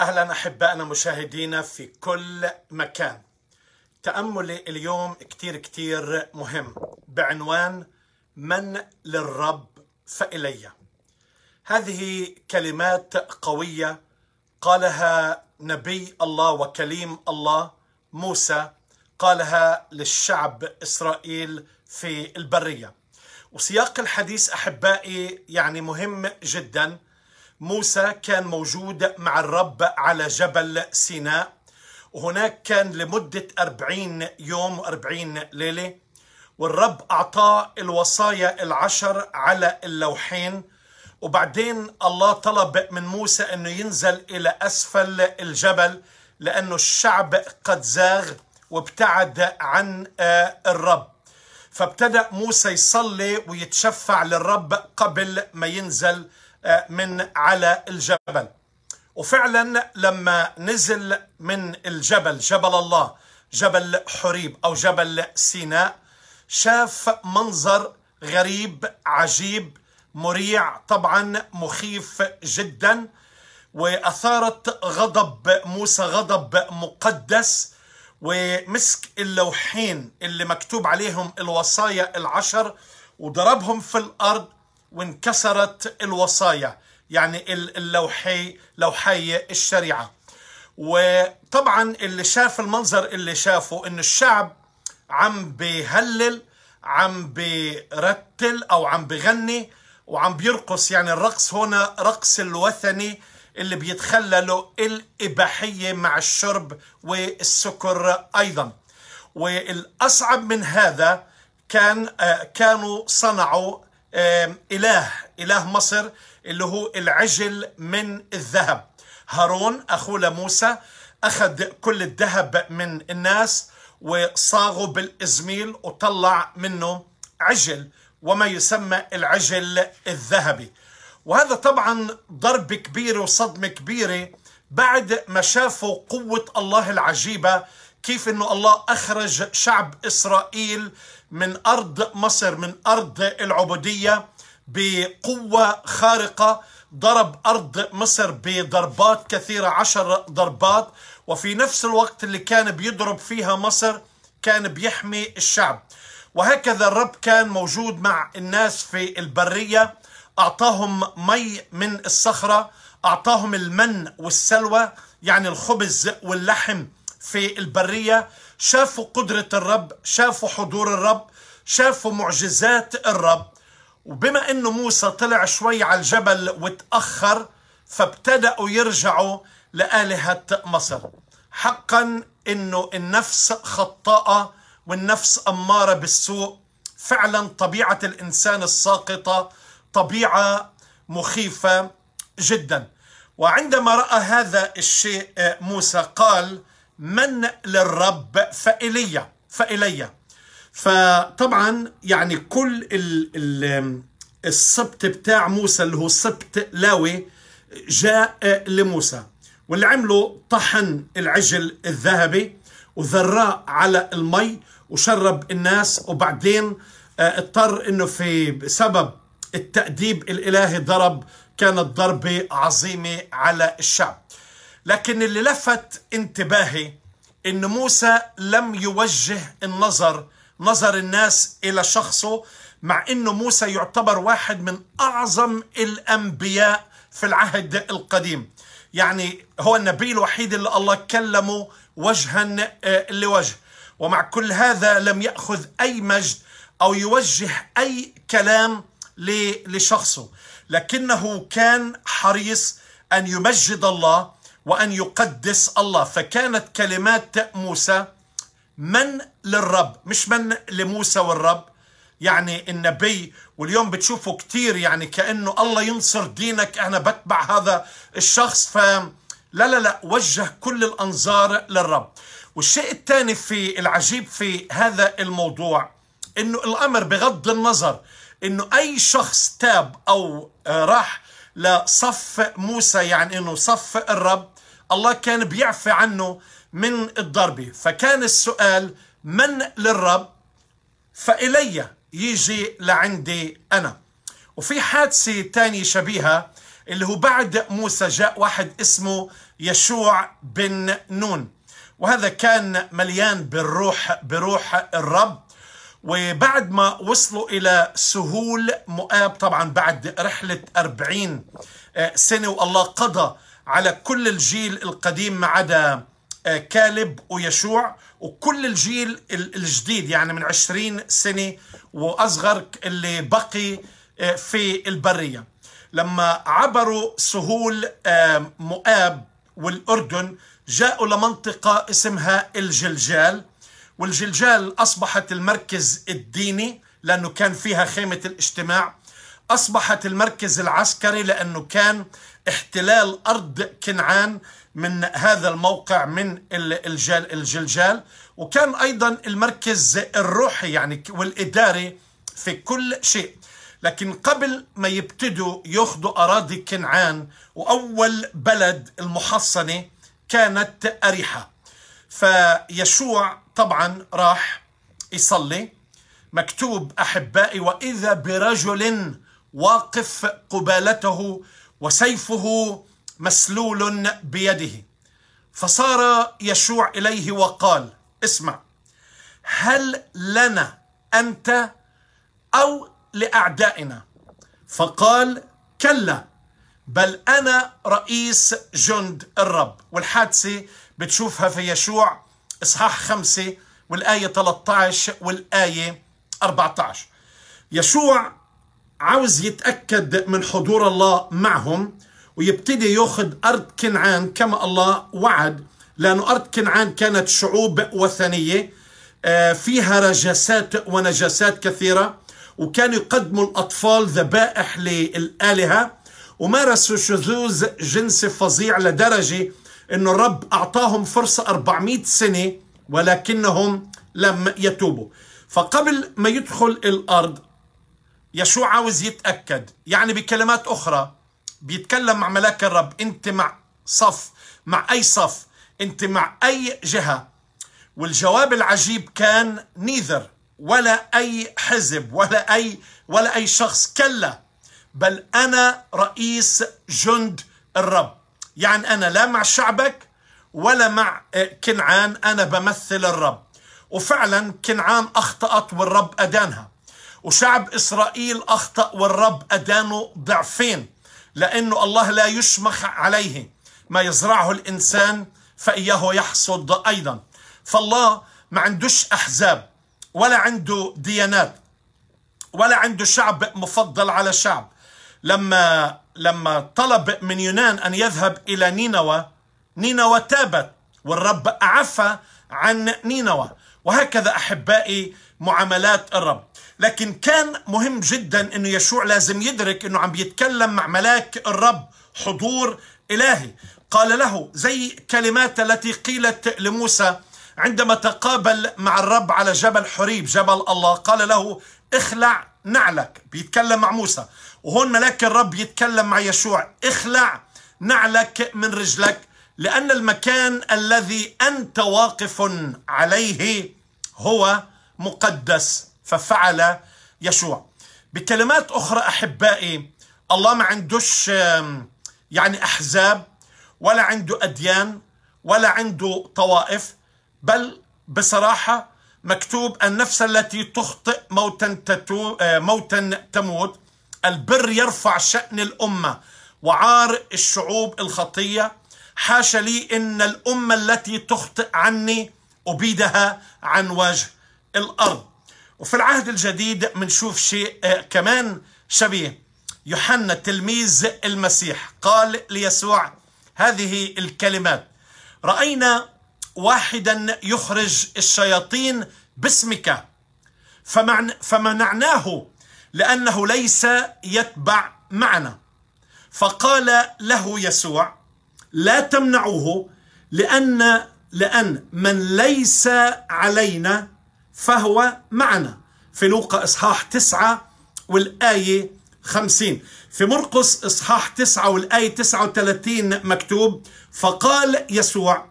أهلا أحبائنا مشاهدينا في كل مكان تأملي اليوم كتير كتير مهم بعنوان من للرب فإلي هذه كلمات قوية قالها نبي الله وكليم الله موسى قالها للشعب إسرائيل في البرية وسياق الحديث أحبائي يعني مهم جداً موسى كان موجود مع الرب على جبل سيناء وهناك كان لمدة أربعين يوم وأربعين ليلة والرب أعطاه الوصايا العشر على اللوحين وبعدين الله طلب من موسى أنه ينزل إلى أسفل الجبل لأنه الشعب قد زاغ وابتعد عن آه، الرب فابتدأ موسى يصلي ويتشفع للرب قبل ما ينزل من على الجبل وفعلا لما نزل من الجبل جبل الله جبل حريب أو جبل سيناء شاف منظر غريب عجيب مريع طبعا مخيف جدا وأثارت غضب موسى غضب مقدس ومسك اللوحين اللي مكتوب عليهم الوصايا العشر وضربهم في الأرض وانكسرت الوصايا يعني اللوحي لوحي الشريعة وطبعا اللي شاف المنظر اللي شافه ان الشعب عم بيهلل عم بيرتل او عم بيغني وعم بيرقص يعني الرقص هنا رقص الوثني اللي بيتخلله الإباحية مع الشرب والسكر أيضا والأصعب من هذا كان آه، كانوا صنعوا إله إله مصر اللي هو العجل من الذهب هارون أخوه لموسى أخذ كل الذهب من الناس وصاغه بالإزميل وطلع منه عجل وما يسمى العجل الذهبي وهذا طبعا ضرب كبير وصدمة كبيرة بعد ما شافوا قوة الله العجيبة كيف انه الله اخرج شعب اسرائيل من ارض مصر من ارض العبوديه بقوه خارقه ضرب ارض مصر بضربات كثيره عشر ضربات وفي نفس الوقت اللي كان بيضرب فيها مصر كان بيحمي الشعب وهكذا الرب كان موجود مع الناس في البريه اعطاهم مي من الصخره اعطاهم المن والسلوى يعني الخبز واللحم في البرية شافوا قدرة الرب شافوا حضور الرب شافوا معجزات الرب وبما انه موسى طلع شوي على الجبل وتأخر فابتدأوا يرجعوا لآلهة مصر حقا انه النفس خطاءة والنفس أمارة بالسوء فعلا طبيعة الإنسان الساقطة طبيعة مخيفة جدا وعندما رأى هذا الشيء آه، موسى قال من للرب فإلي فإلي فطبعا يعني كل ال ال السبت بتاع موسى اللي هو سبت لاوي جاء لموسى واللي عمله طحن العجل الذهبي وذراه على المي وشرب الناس وبعدين آه، اضطر انه في بسبب التأديب الالهي ضرب كانت ضربة عظيمة على الشعب لكن اللي لفت انتباهي ان موسى لم يوجه النظر نظر الناس الى شخصه مع انه موسى يعتبر واحد من اعظم الانبياء في العهد القديم يعني هو النبي الوحيد اللي الله كلمه وجها آه، لوجه ومع كل هذا لم ياخذ اي مجد او يوجه اي كلام لشخصه لكنه كان حريص ان يمجد الله وأن يقدس الله فكانت كلمات موسى من للرب مش من لموسى والرب يعني النبي واليوم بتشوفه كثير يعني كأنه الله ينصر دينك أنا بتبع هذا الشخص ف لا لا لا وجه كل الأنظار للرب والشيء الثاني في العجيب في هذا الموضوع انه الامر بغض النظر انه اي شخص تاب او آه، راح لصف موسى يعني انه صف الرب الله كان بيعفي عنه من الضربة فكان السؤال من للرب فإلي يجي لعندي أنا وفي حادثة تانية شبيهة اللي هو بعد موسى جاء واحد اسمه يشوع بن نون وهذا كان مليان بالروح بروح الرب وبعد ما وصلوا إلى سهول مؤاب طبعا بعد رحلة أربعين آه، سنة والله قضى على كل الجيل القديم ما عدا آه، كالب ويشوع وكل الجيل الجديد يعني من عشرين سنة وأصغر اللي بقي آه، في البرية لما عبروا سهول آه، مؤاب والأردن جاءوا لمنطقة اسمها الجلجال والجلجال أصبحت المركز الديني لأنه كان فيها خيمة الاجتماع أصبحت المركز العسكري لأنه كان احتلال أرض كنعان من هذا الموقع من الجلجال وكان أيضا المركز الروحي يعني والإداري في كل شيء لكن قبل ما يبتدوا ياخذوا أراضي كنعان وأول بلد المحصنة كانت أريحة فيشوع طبعا راح يصلي مكتوب أحبائي وإذا برجل واقف قبالته وسيفه مسلول بيده فصار يشوع اليه وقال اسمع هل لنا انت او لاعدائنا فقال كلا بل انا رئيس جند الرب والحادثه بتشوفها في يشوع اصحاح خمسه والايه 13 والايه 14 يشوع عاوز يتأكد من حضور الله معهم ويبتدي ياخذ أرض كنعان كما الله وعد لأنه أرض كنعان كانت شعوب وثنية آه، فيها رجسات ونجاسات كثيرة وكانوا يقدموا الأطفال ذبائح للآلهة ومارسوا شذوذ جنسي فظيع لدرجة أن الرب أعطاهم فرصة 400 سنة ولكنهم لم يتوبوا فقبل ما يدخل الأرض يشوع عاوز يتأكد يعني بكلمات أخرى بيتكلم مع ملاك الرب أنت مع صف مع أي صف أنت مع أي جهة والجواب العجيب كان نيذر ولا أي حزب ولا أي ولا أي شخص كلا بل أنا رئيس جند الرب يعني أنا لا مع شعبك ولا مع آه، كنعان أنا بمثل الرب وفعلا كنعان أخطأت والرب أدانها وشعب إسرائيل أخطأ والرب أدانه ضعفين لأنه الله لا يشمخ عليه ما يزرعه الإنسان فإياه يحصد أيضا فالله ما عندوش أحزاب ولا عنده ديانات ولا عنده شعب مفضل على شعب لما لما طلب من يونان أن يذهب إلى نينوى نينوى تابت والرب أعفى عن نينوى وهكذا أحبائي معاملات الرب لكن كان مهم جدا أنه يشوع لازم يدرك أنه عم بيتكلم مع ملاك الرب حضور إلهي قال له زي كلمات التي قيلت لموسى عندما تقابل مع الرب على جبل حريب جبل الله قال له اخلع نعلك بيتكلم مع موسى وهون ملاك الرب يتكلم مع يشوع اخلع نعلك من رجلك لأن المكان الذي أنت واقف عليه هو مقدس ففعل يشوع بكلمات أخرى أحبائي الله ما عندوش يعني أحزاب ولا عنده أديان ولا عنده طوائف بل بصراحة مكتوب النفس التي تخطئ موتا, تتو آه، موتا تموت البر يرفع شأن الأمة وعار الشعوب الخطية حاش لي إن الأمة التي تخطئ عني أبيدها عن وجه الأرض وفي العهد الجديد منشوف شيء آه، كمان شبيه يوحنا تلميذ المسيح قال ليسوع هذه الكلمات رأينا واحدا يخرج الشياطين باسمك فمنعناه لأنه ليس يتبع معنا فقال له يسوع لا تمنعوه لأن لأن من ليس علينا فهو معنا في لوقا إصحاح 9 والآية 50 في مرقس إصحاح 9 والآية 39 مكتوب فقال يسوع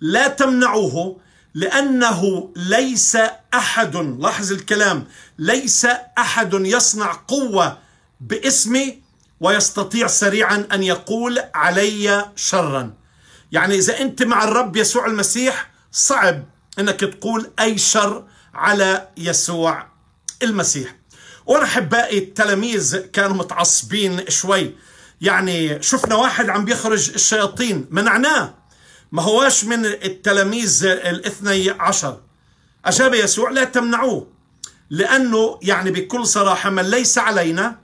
لا تمنعوه لأنه ليس أحد لاحظ الكلام ليس أحد يصنع قوة باسمي ويستطيع سريعا أن يقول علي شرا يعني إذا أنت مع الرب يسوع المسيح صعب أنك تقول أي شر على يسوع المسيح وأنا أحبائي التلاميذ كانوا متعصبين شوي يعني شفنا واحد عم بيخرج الشياطين منعناه ما هواش من التلاميذ الاثني عشر أجاب يسوع لا تمنعوه لأنه يعني بكل صراحة من ليس علينا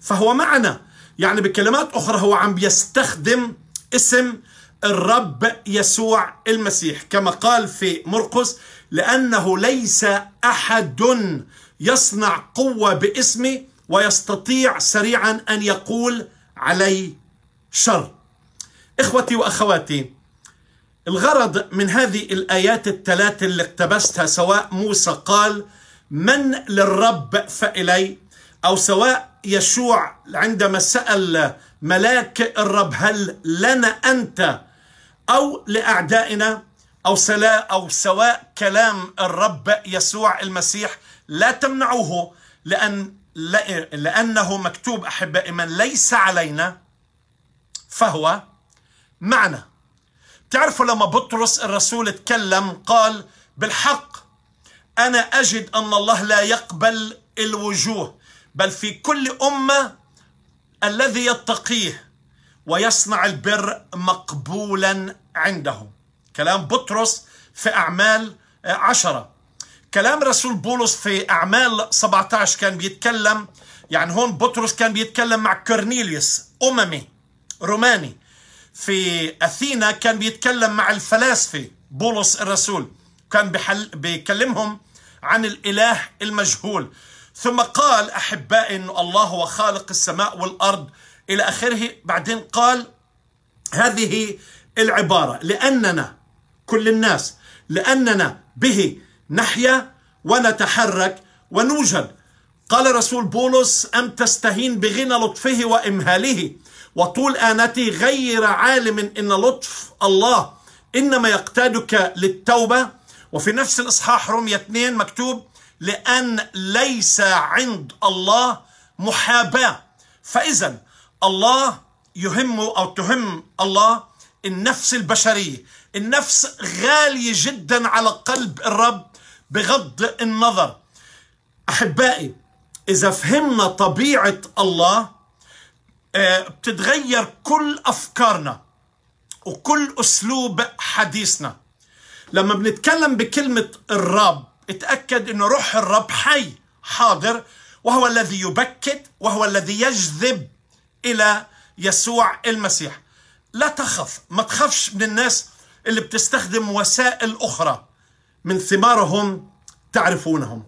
فهو معنا يعني بكلمات أخرى هو عم بيستخدم اسم الرب يسوع المسيح كما قال في مرقس لأنه ليس أحد يصنع قوة باسمي ويستطيع سريعا أن يقول علي شر إخوتي وأخواتي الغرض من هذه الآيات الثلاث اللي اقتبستها سواء موسى قال من للرب فإلي أو سواء يشوع عندما سأل ملاك الرب هل لنا أنت أو لأعدائنا أو, سلاء أو سواء كلام الرب يسوع المسيح لا تمنعوه لأن لأنه مكتوب أحبائي من ليس علينا فهو معنا تعرفوا لما بطرس الرسول تكلم قال بالحق أنا أجد أن الله لا يقبل الوجوه بل في كل أمة الذي يتقيه ويصنع البر مقبولا عنده كلام بطرس في أعمال آه، عشرة كلام رسول بولس في أعمال 17 كان بيتكلم يعني هون بطرس كان بيتكلم مع كورنيليوس أممي روماني في أثينا كان بيتكلم مع الفلاسفة بولس الرسول كان بحل بيكلمهم عن الإله المجهول ثم قال أحبائي أن الله هو خالق السماء والأرض إلى آخره بعدين قال هذه العبارة لأننا كل الناس لأننا به نحيا ونتحرك ونوجد قال رسول بولس أم تستهين بغنى لطفه وإمهاله وطول آنتي غير عالم إن لطف الله إنما يقتادك للتوبة وفي نفس الإصحاح رمية 2 مكتوب لأن ليس عند الله محاباة فإذا الله يهم أو تهم الله النفس البشرية النفس غالية جدا على قلب الرب بغض النظر أحبائي إذا فهمنا طبيعة الله آه، بتتغير كل أفكارنا وكل أسلوب حديثنا لما بنتكلم بكلمة الرب اتأكد أنه روح الرب حي حاضر وهو الذي يبكت وهو الذي يجذب الى يسوع المسيح لا تخف ما تخافش من الناس اللي بتستخدم وسائل اخرى من ثمارهم تعرفونهم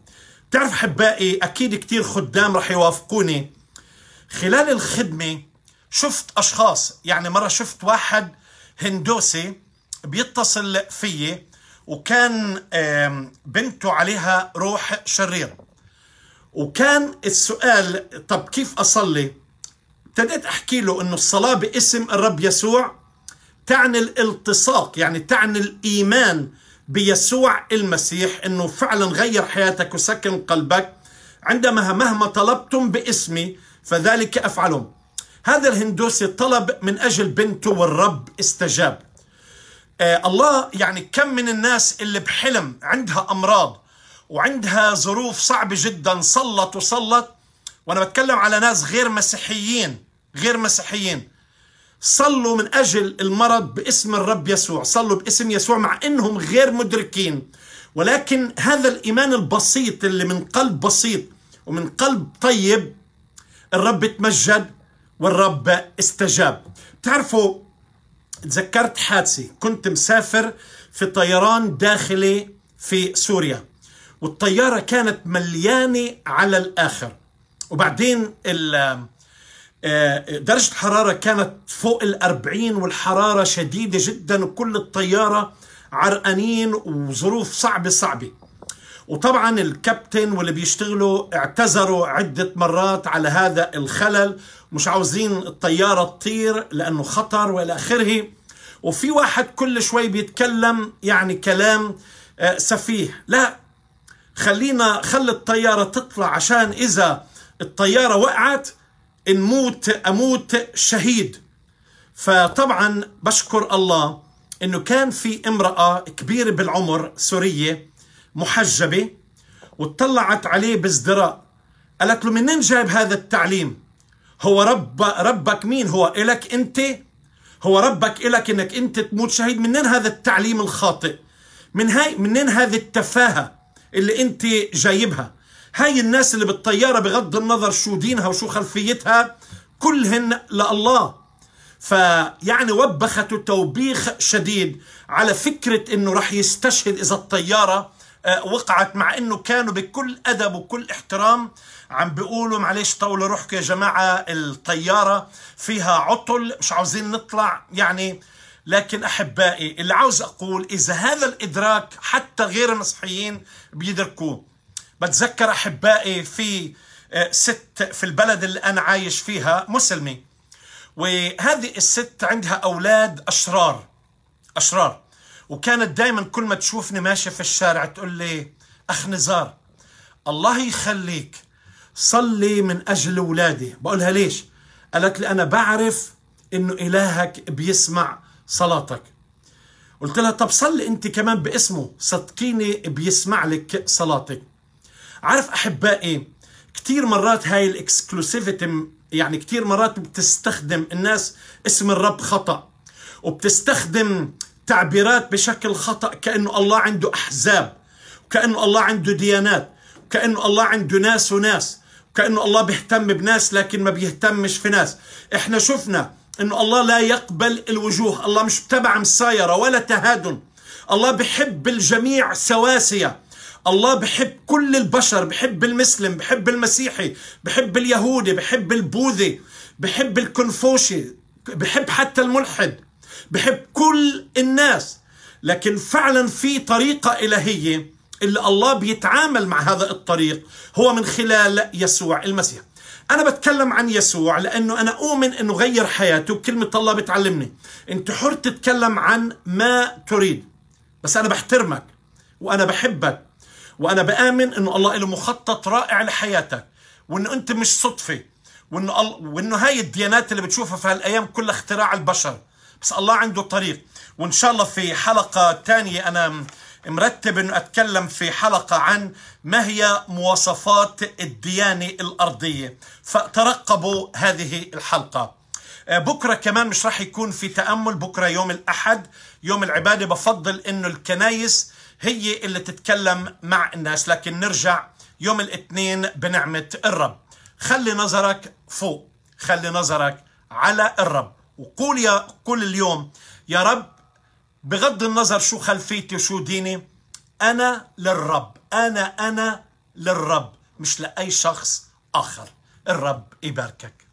تعرف حبائي اكيد كتير خدام رح يوافقوني خلال الخدمه شفت اشخاص يعني مره شفت واحد هندوسي بيتصل فيي وكان بنته عليها روح شرير وكان السؤال طب كيف اصلي ابتديت أحكي له أنه الصلاة باسم الرب يسوع تعني الالتصاق يعني تعني الإيمان بيسوع المسيح أنه فعلا غير حياتك وسكن قلبك عندما مهما طلبتم باسمي فذلك أفعلهم هذا الهندوسي طلب من أجل بنته والرب استجاب آه الله يعني كم من الناس اللي بحلم عندها أمراض وعندها ظروف صعبة جدا صلت وصلت وأنا بتكلم على ناس غير مسيحيين غير مسيحيين صلوا من أجل المرض باسم الرب يسوع صلوا باسم يسوع مع أنهم غير مدركين ولكن هذا الإيمان البسيط اللي من قلب بسيط ومن قلب طيب الرب تمجد والرب استجاب بتعرفوا تذكرت حادثة كنت مسافر في طيران داخلي في سوريا والطيارة كانت مليانة على الآخر وبعدين ال آه، درجة حرارة كانت فوق الأربعين والحرارة شديدة جدا وكل الطيارة عرقانين وظروف صعبة صعبة وطبعا الكابتن واللي بيشتغلوا اعتذروا عدة مرات على هذا الخلل مش عاوزين الطيارة تطير لأنه خطر وإلى آخره وفي واحد كل شوي بيتكلم يعني كلام آه، سفيه لا خلينا خلي الطيارة تطلع عشان إذا الطيارة وقعت نموت أموت شهيد فطبعا بشكر الله إنه كان في امرأة كبيرة بالعمر سورية محجبة وطلعت عليه بازدراء قالت له منين جايب هذا التعليم هو رب ربك مين هو إلك أنت هو ربك إلك إنك أنت تموت شهيد منين هذا التعليم الخاطئ من هاي منين هذه التفاهة اللي أنت جايبها هاي الناس اللي بالطيارة بغض النظر شو دينها وشو خلفيتها كلهن لله فيعني وبخته توبيخ شديد على فكرة انه رح يستشهد اذا الطيارة آه، وقعت مع انه كانوا بكل ادب وكل احترام عم بيقولوا معلش طولوا روحكم يا جماعه الطياره فيها عطل مش عاوزين نطلع يعني لكن احبائي اللي عاوز اقول اذا هذا الادراك حتى غير المسيحيين بيدركوه بتذكر أحبائي في آه، ست في البلد اللي أنا عايش فيها مسلمة وهذه الست عندها أولاد أشرار أشرار وكانت دايما كل ما تشوفني ماشي في الشارع تقول لي أخ نزار الله يخليك صلي من أجل أولادي بقولها ليش قالت لي أنا بعرف إنه إلهك بيسمع صلاتك قلت لها طب صلي أنت كمان باسمه صدقيني بيسمع لك صلاتك عارف احبائي إيه؟ كثير مرات هاي الاكسكلوسيفيتي يعني كثير مرات بتستخدم الناس اسم الرب خطا وبتستخدم تعبيرات بشكل خطا كانه الله عنده احزاب وكانه الله عنده ديانات وكانه الله عنده ناس وناس وكانه الله بيهتم بناس لكن ما بيهتمش في ناس احنا شفنا انه الله لا يقبل الوجوه الله مش تبع مسايره ولا تهادن الله بحب الجميع سواسيه الله بحب كل البشر بحب المسلم بحب المسيحي بحب اليهودي بحب البوذي بحب الكونفوشي بحب حتى الملحد بحب كل الناس لكن فعلا في طريقة إلهية اللي الله بيتعامل مع هذا الطريق هو من خلال يسوع المسيح أنا بتكلم عن يسوع لأنه أنا أؤمن أنه غير حياته وكلمة الله بتعلمني أنت حر تتكلم عن ما تريد بس أنا بحترمك وأنا بحبك وانا بامن انه الله له مخطط رائع لحياتك وانه انت مش صدفه وانه ال... وانه هاي الديانات اللي بتشوفها في هالايام كلها اختراع البشر بس الله عنده طريق وان شاء الله في حلقه ثانيه انا مرتب انه اتكلم في حلقه عن ما هي مواصفات الديانه الارضيه فترقبوا هذه الحلقه آه، بكره كمان مش راح يكون في تامل بكره يوم الاحد يوم العباده بفضل انه الكنايس هي اللي تتكلم مع الناس لكن نرجع يوم الاثنين بنعمة الرب خلي نظرك فوق خلي نظرك على الرب وقول يا قول اليوم يا رب بغض النظر شو خلفيتي وشو ديني أنا للرب أنا أنا للرب مش لأي شخص آخر الرب يباركك